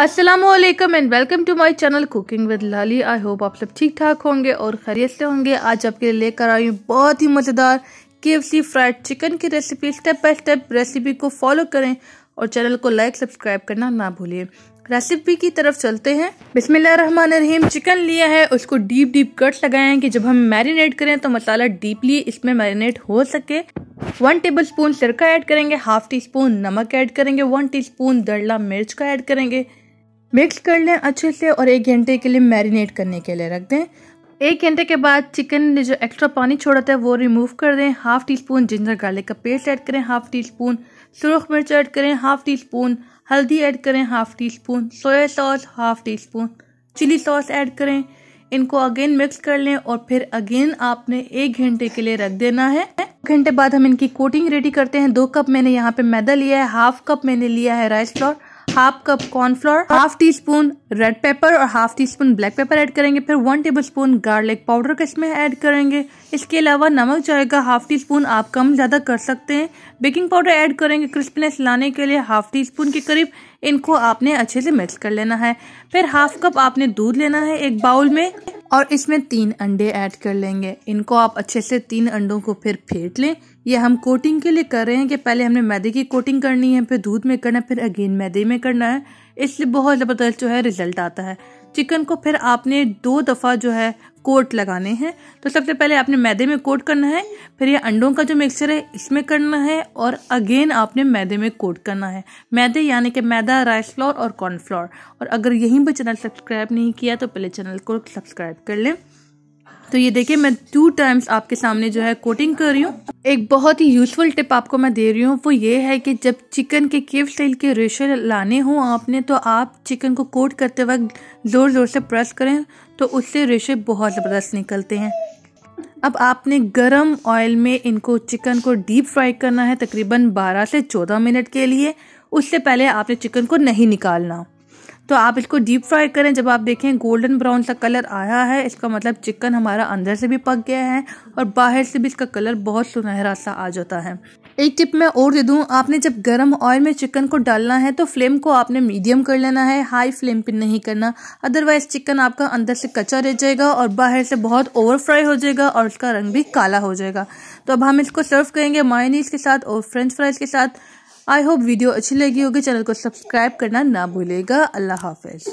Aslam and welcome to my channel cooking with Lali I hope आप सब ठीक ठाक होंगे और खरीद से होंगे आज आपके लिए लेकर आई हूँ बहुत ही मज़ेदार केवसी फ्राइड चिकन की recipe step by step recipe को फॉलो करें और चैनल को लाइक सब्सक्राइब करना ना भूलिए रेसिपी की तरफ चलते हैं रहीम चिकन लिया है उसको डीप डीप कट लगाए हैं कि जब हम मैरिनेट करें तो मसाला डीपली इसमें मैरिनेट हो सके वन टेबल स्पून सिरका ऐड करेंगे हाफ टी स्पून नमक ऐड करेंगे वन टी स्पून दरला मिर्च का ऐड करेंगे मिक्स कर लें अच्छे से और एक घंटे के लिए मैरिनेट करने के लिए रख दें एक घंटे के बाद चिकन ने जो एक्स्ट्रा पानी छोड़ा था वो रिमूव कर दें half teaspoon ginger garlic का पेस्ट ऐड करें हाफ टी स्पून सुरख मिर्च ऐड करें हाफ टी स्पून हल्दी ऐड करें half teaspoon soya sauce half teaspoon chilli sauce add करें इनको अगेन मिक्स कर लें और फिर अगेन आपने एक घंटे के लिए रख देना है घंटे बाद हम इनकी कोटिंग रेडी करते हैं दो कप मैंने यहाँ पे मैदा लिया है हाफ कप मैंने लिया है rice flour half cup cornflour half teaspoon red pepper और half teaspoon black pepper add करेंगे फिर one tablespoon garlic powder का इसमें ऐड करेंगे इसके अलावा नमक जाएगा हाफ टी स्पून आप कम ज़्यादा कर सकते हैं बेकिंग पाउडर ऐड करेंगे क्रिस्पनेस लाने के लिए हाफ टी स्पून के करीब इनको आपने अच्छे से मिक्स कर लेना है फिर हाफ कप आपने दूध लेना है एक बाउल में और इसमें तीन अंडे ऐड कर लेंगे इनको आप अच्छे से तीन अंडों को फिर फेंट लें ये हम कोटिंग के लिए कर रहे हैं कि पहले हमने मैदे की कोटिंग करनी है फिर दूध में करना है फिर अगेन मैदे में करना है इसलिए बहुत ज़बरदस्त जो है रिजल्ट आता है चिकन को फिर आपने दो दफ़ा जो है कोट लगाने हैं तो सबसे पहले आपने मैदे में कोट करना है फिर ये अंडों का जो मिक्सचर है इसमें करना है और अगेन आपने मैदे में कोट करना है मैदे यानी कि मैदा राइस फ्लोर और कॉर्नफ्लोर और अगर यहीं पर चैनल सब्सक्राइब नहीं किया तो पहले चैनल को सब्सक्राइब कर लें तो ये देखिए मैं टू टाइम्स आपके सामने जो है कोटिंग कर रही हूँ एक बहुत ही यूजफुल टिप आपको मैं दे रही हूँ वो ये है कि जब चिकन के केव स्टाइल के रेशे लाने हों आपने तो आप चिकन को कोट करते वक्त ज़ोर ज़ोर से प्रेस करें तो उससे रेशे बहुत ज़बरदस्त निकलते हैं अब आपने गरम ऑयल में इनको चिकन को डीप फ्राई करना है तकरीबन 12 से 14 मिनट के लिए उससे पहले आपने चिकन को नहीं निकालना तो आप इसको डीप फ्राई करें जब आप देखें गोल्डन ब्राउन सा कलर आया है इसका मतलब चिकन हमारा अंदर से भी पक गया है और बाहर से भी इसका कलर बहुत सुनहरा सा आ जाता है एक टिप मैं और दे दूं आपने जब गरम ऑयल में चिकन को डालना है तो फ्लेम को आपने मीडियम कर लेना है हाई फ्लेम पे नहीं करना अदरवाइज चिकन आपका अंदर से कच्चा रह जाएगा और बाहर से बहुत ओवर फ्राई हो जाएगा और उसका रंग भी काला हो जाएगा तो अब हम इसको सर्व करेंगे मायनीज के साथ और फ्रेंच फ्राइज के साथ आई होप वीडियो अच्छी लगी होगी चैनल को सब्सक्राइब करना ना भूलेगा अल्लाह हाफिज़